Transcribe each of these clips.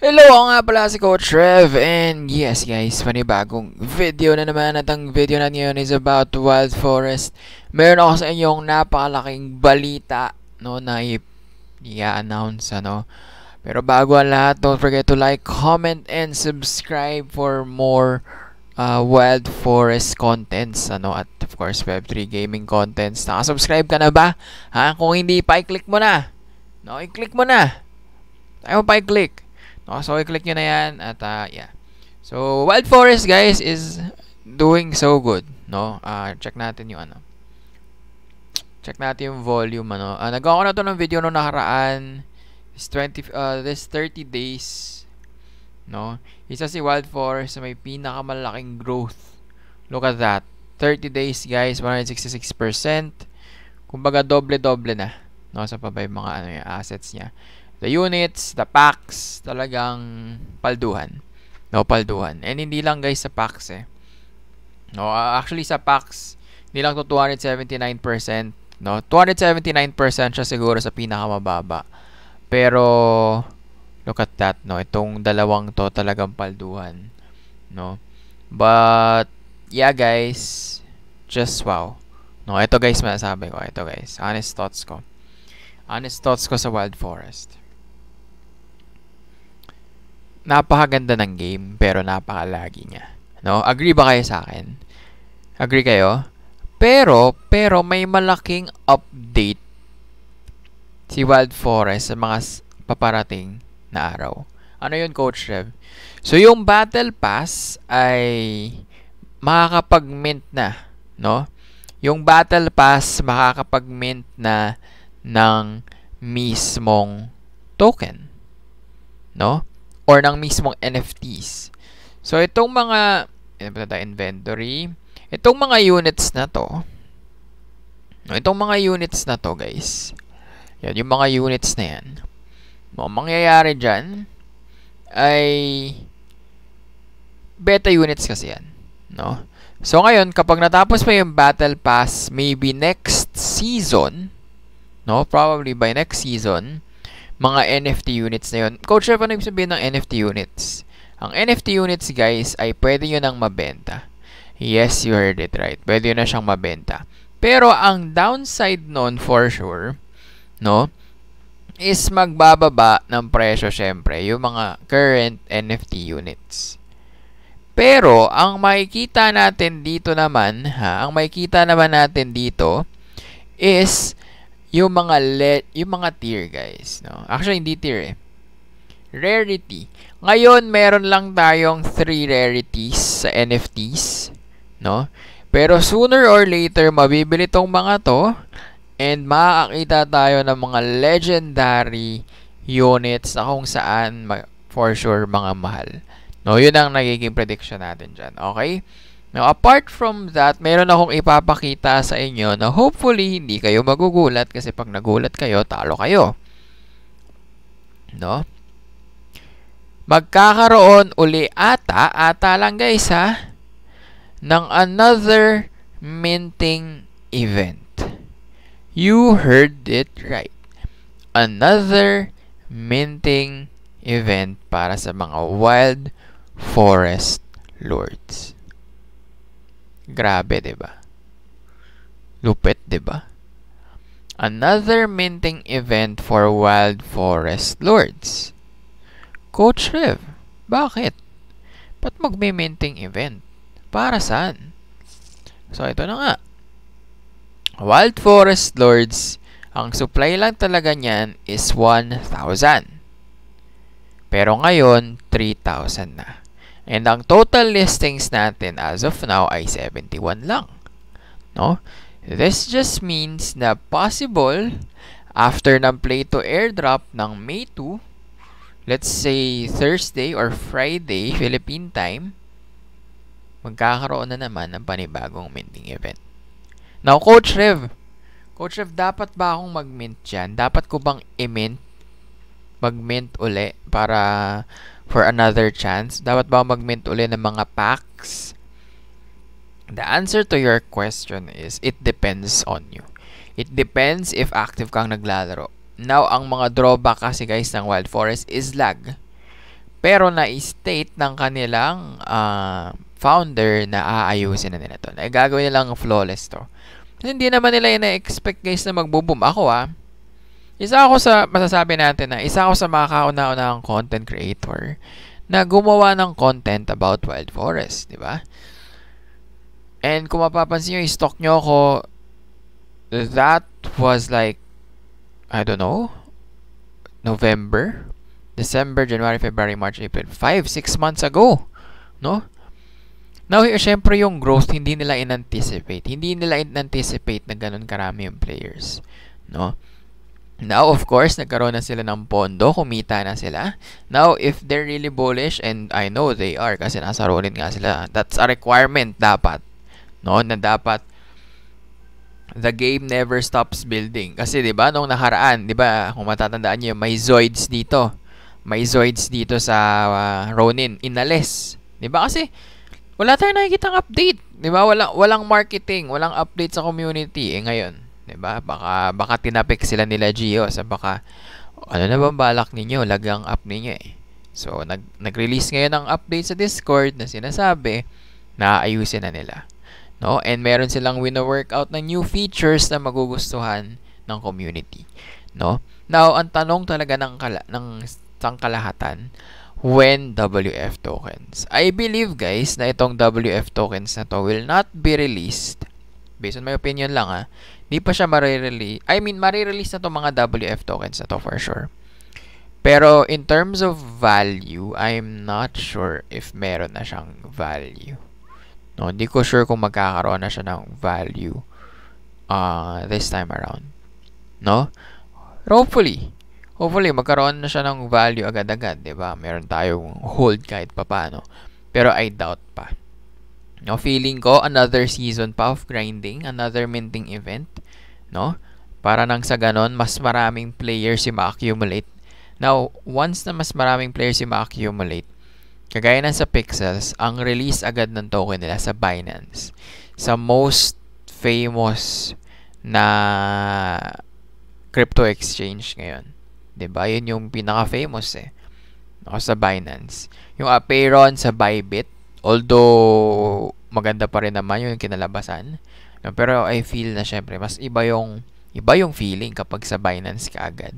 Hello ako nga pala si Coach Rev and yes guys, panibagong video na naman at ang video natin ngayon is about Wild Forest. Meron ako sa inyong napakalaking balita no, na i-announce ano. Pero bago ang lahat, don't forget to like, comment, and subscribe for more uh, Wild Forest contents ano at of course Web3 gaming contents. Naka-subscribe ka na ba? Ha? Kung hindi, pa-click i mo na. No, i-click mo na. Tayo pa i-click. Okay, so i-click nyo na yan at uh, yeah. So Wild Forest guys is doing so good, no? Uh, check natin yung ano. Check natin yung volume ano. Uh, nagawa ko na to ng video no nakaraan. This 20 uh, this 30 days no. Isa si Wild Forest may pinakamalaking growth. Look at that. 30 days guys, 166%. Kumbaga doble-doble na no sa pa ba mga ano yung assets niya the units, the packs, talagang palduhan. No, palduhan. And hindi lang guys sa packs eh. No, actually sa packs, hindi lang to 279%, no. 279% siya siguro sa pinakamababa. Pero look at that, no. Itong dalawang to talagang palduhan, no. But yeah, guys, just wow. No, ito guys masasabi ko, ito guys, honest thoughts ko. Honest thoughts ko sa Wild Forest napakaganda ng game pero napakalagi niya. No? Agree ba kayo sa akin? Agree kayo? Pero, pero may malaking update si Wild Forest sa mga paparating na araw. Ano yun, Coach Rev? So, yung Battle Pass ay makakapag-mint na, no? Yung Battle Pass makakapag-mint na ng mismong token, no? or ng mismong NFTs. So, itong mga, inventory, itong mga units na to, itong mga units na to, guys, yan, yung mga units na yan, ang mangyayari dyan ay beta units kasi yan. No? So, ngayon, kapag natapos mo yung battle pass, maybe next season, no, probably by next season, mga NFT units na yun. Coach Chef, ano ibig sabihin ng NFT units? Ang NFT units, guys, ay pwede nyo nang mabenta. Yes, you heard it right. Pwede nyo na siyang mabenta. Pero ang downside nun, for sure, no, is magbababa ng presyo, syempre, yung mga current NFT units. Pero, ang makikita natin dito naman, ha, ang makikita naman natin dito is yung mga le- yung mga tier guys no actually hindi tier eh rarity ngayon meron lang tayong 3 rarities sa NFTs no pero sooner or later mabibili tong mga to and makakita tayo ng mga legendary units na kung saan ma- for sure mga mahal no yun ang nagiging prediction natin diyan okay Now, apart from that, meron akong ipapakita sa inyo na hopefully hindi kayo magugulat kasi pag nagulat kayo, talo kayo. No? Magkakaroon uli ata, ata lang guys ha, ng another minting event. You heard it right. Another minting event para sa mga wild forest lords. Grabe, 'di ba? Lupit, 'di ba? Another minting event for Wild Forest Lords. Coach Rev, bakit? Ba't magme-minting event? Para saan? So, ito na nga. Wild Forest Lords, ang supply lang talaga niyan is 1,000. Pero ngayon, 3,000 na. And ang total listings natin as of now ay 71 lang. No? This just means na possible after ng play to airdrop ng May 2, let's say Thursday or Friday Philippine time, magkakaroon na naman ng panibagong minting event. Now, Coach Rev, Coach Rev, dapat ba akong mag-mint dyan? Dapat ko bang i-mint? Mag-mint uli para for another chance? Dapat ba mag-mint uli ng mga packs? The answer to your question is, it depends on you. It depends if active kang naglalaro. Now, ang mga drawback kasi guys ng Wild Forest is lag. Pero na-state ng kanilang uh, founder na aayusin na nila to. Na gagawin nilang flawless to. Kasi hindi naman nila ina-expect guys na magbo-boom. Ako ah, isa ako sa masasabi natin na isa ako sa mga kauna-unahang content creator na gumawa ng content about wild forest, di ba? And kung mapapansin nyo, i-stalk nyo ako, that was like, I don't know, November, December, January, February, March, April, 5, 6 months ago, no? Now, syempre yung growth, hindi nila in-anticipate. Hindi nila in-anticipate na ganun karami yung players, no? Now, of course, nagkaroon na sila ng pondo, kumita na sila. Now, if they're really bullish, and I know they are kasi nasa rolling nga sila, that's a requirement dapat. No? Na dapat the game never stops building. Kasi 'di ba nung nakaraan, 'di ba, kung matatandaan niyo, may Zoids dito. May Zoids dito sa uh, Ronin inalis. 'Di ba? Kasi wala tayong nakikitang update, 'di ba? Walang, walang marketing, walang update sa community eh ngayon. 'di ba? Baka baka tinapik sila nila Gio sa baka ano na bang balak ninyo, lagang up ninyo eh. So nag nag-release ngayon ng update sa Discord na sinasabi na ayusin na nila. No? And meron silang wino-workout na new features na magugustuhan ng community, no? Now, ang tanong talaga ng kala, ng sangkalahatan, when WF tokens. I believe guys na itong WF tokens na to will not be released based on my opinion lang ha, Di pa siya marirelease. I mean, marirelease na to mga WF tokens na to for sure. Pero in terms of value, I'm not sure if meron na siyang value. No, hindi ko sure kung magkakaroon na siya ng value uh, this time around. No? Hopefully. Hopefully, magkaroon na siya ng value agad-agad, ba? Diba? Meron tayong hold kahit paano. Pero I doubt pa. No, feeling ko another season pa of grinding, another minting event, no? Para nang sa ganon, mas maraming players si ma-accumulate. Now, once na mas maraming players si ma-accumulate, kagaya na sa Pixels, ang release agad ng token nila sa Binance. Sa most famous na crypto exchange ngayon. 'Di ba? 'Yun yung pinaka-famous eh. O sa Binance. Yung Apeiron sa Bybit, Although, maganda pa rin naman yung kinalabasan. No, pero I feel na syempre, mas iba yung, iba yung feeling kapag sa Binance ka agad.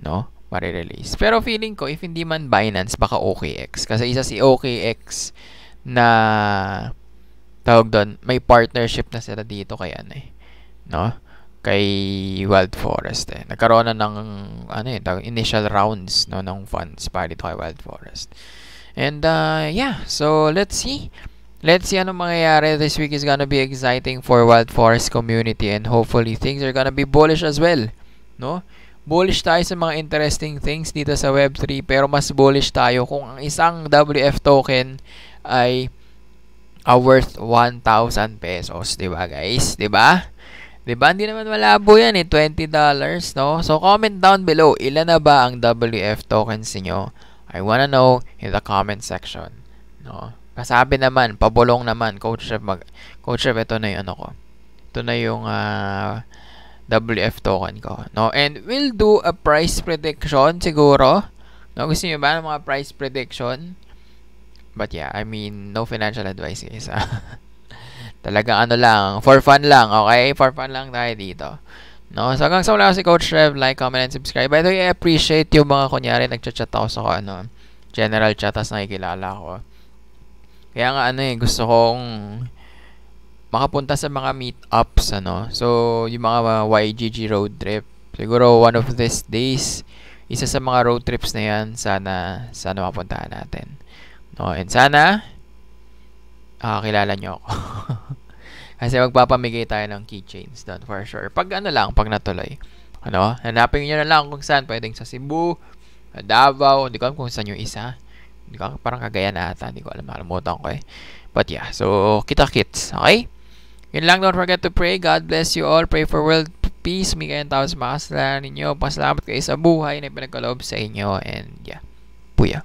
No? Marirelease. Pero feeling ko, if hindi man Binance, baka OKX. Kasi isa si OKX na tawag doon, may partnership na sila dito kay ano eh. No? Kay Wild Forest eh. Nagkaroon na ng ano eh, initial rounds no ng funds para dito kay Wild Forest. And uh, yeah, so let's see. Let's see ano mangyayari. This week is gonna be exciting for Wild Forest community and hopefully things are gonna be bullish as well. No? Bullish tayo sa mga interesting things dito sa Web3 pero mas bullish tayo kung ang isang WF token ay uh, worth 1,000 pesos. Di ba guys? Di ba? Di ba? Hindi naman malabo yan eh. $20, no? So, comment down below. Ilan na ba ang WF tokens niyo I wanna know in the comment section. No? Pasabi naman, pabulong naman, Coach Rev, mag, Coach Rev, ito na yung ano ko. Ito na yung uh, ah, WF token ko. No? And we'll do a price prediction siguro. No? Gusto niyo ba ng mga price prediction? But yeah, I mean, no financial advice guys. Ah. Talagang ano lang, for fun lang, okay? For fun lang tayo dito. No? So, hanggang sa wala si Coach Rev, like, comment, and subscribe. By the way, I appreciate yung mga kunyari nagchat-chat ako sa ano, general chat as nakikilala ko. Kaya nga ano eh, gusto kong makapunta sa mga meetups ano. So, yung mga YGG road trip. Siguro one of these days, isa sa mga road trips na yan, sana, sana mapuntahan natin. No? And sana, uh, kilala nyo ako. Kasi magpapamigay tayo ng keychains doon for sure. Pag ano lang, pag natuloy. Ano? Hanapin niyo na lang kung saan. Pwedeng sa Cebu, Davao, hindi ko alam kung saan yung isa. Hindi ko parang kagayan ata. Hindi ko alam. Nakalimutan ko eh. But yeah, so kita-kits. Okay? Yun lang, don't forget to pray. God bless you all. Pray for world peace. May kayang tao sa mga kasalanan ninyo. Pasalamat kayo sa buhay na pinagkaloob sa inyo. And yeah, puya.